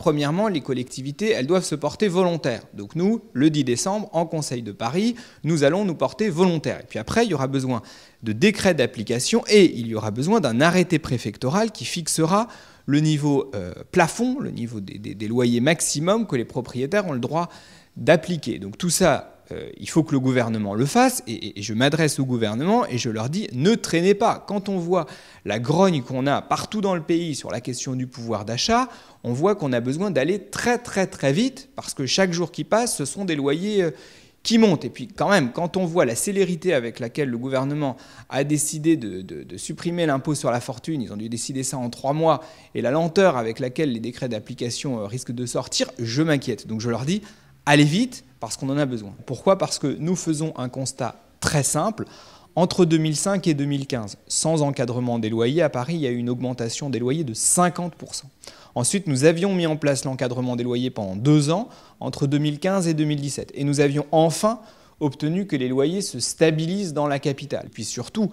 Premièrement, les collectivités, elles doivent se porter volontaires. Donc nous, le 10 décembre, en Conseil de Paris, nous allons nous porter volontaires. Et puis après, il y aura besoin de décrets d'application et il y aura besoin d'un arrêté préfectoral qui fixera le niveau euh, plafond, le niveau des loyers maximum que les propriétaires ont le droit d'appliquer. Donc tout ça euh, il faut que le gouvernement le fasse, et, je m'adresse au gouvernement et je leur dis, ne traînez pas. Quand on voit la grogne qu'on a partout dans le pays sur la question du pouvoir d'achat, on voit qu'on a besoin d'aller très très très vite, parce que chaque jour qui passe, ce sont des loyers... Euh, qui montent. Et puis quand même, quand on voit la célérité avec laquelle le gouvernement a décidé de supprimer l'impôt sur la fortune, ils ont dû décider ça en trois mois, et la lenteur avec laquelle les décrets d'application euh, risquent de sortir, je m'inquiète. Donc je leur dis, allez vite, parce qu'on en a besoin. Pourquoi Parce que nous faisons un constat très simple. Entre 2005 et 2015, sans encadrement des loyers, à Paris, il y a eu une augmentation des loyers de 50%. Ensuite, nous avions mis en place l'encadrement des loyers pendant deux ans, entre 2015 et 2017. Et nous avions enfin obtenu que les loyers se stabilisent dans la capitale. Puis surtout,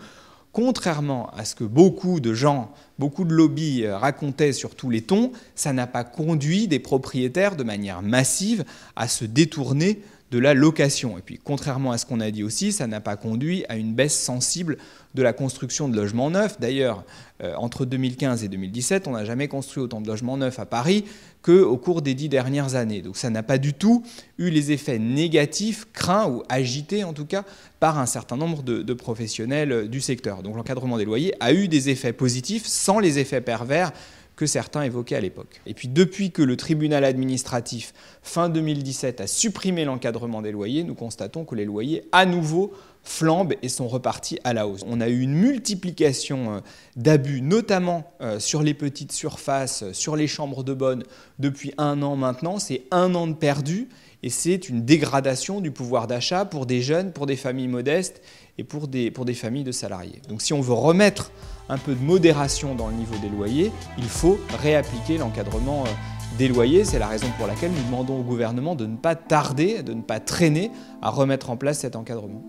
contrairement à ce que beaucoup de gens, beaucoup de lobbies euh, racontaient sur tous les tons, ça n'a pas conduit des propriétaires de manière massive à se détourner de la location. Et puis, contrairement à ce qu'on a dit aussi, ça n'a pas conduit à une baisse sensible de la construction de logements neufs. D'ailleurs, euh, entre 2015 et 2017, on n'a jamais construit autant de logements neufs à Paris qu'au cours des dix dernières années. Donc ça n'a pas du tout eu les effets négatifs, craints ou agités en tout cas, par un certain nombre de, de professionnels du secteur. Donc l'encadrement des loyers a eu des effets positifs sans les effets pervers que certains évoquaient à l'époque. Et puis depuis que le tribunal administratif, fin 2017, a supprimé l'encadrement des loyers, nous constatons que les loyers à nouveau flambent et sont repartis à la hausse. On a eu une multiplication euh, d'abus, notamment euh, sur les petites surfaces, euh, sur les chambres de bonne, depuis un an maintenant. C'est un an de perdu et c'est une dégradation du pouvoir d'achat pour des jeunes, pour des familles modestes et pour des familles de salariés. Donc si on veut remettre un peu de modération dans le niveau des loyers, il faut réappliquer l'encadrement des loyers. C'est la raison pour laquelle nous demandons au gouvernement de ne pas tarder, de ne pas traîner à remettre en place cet encadrement.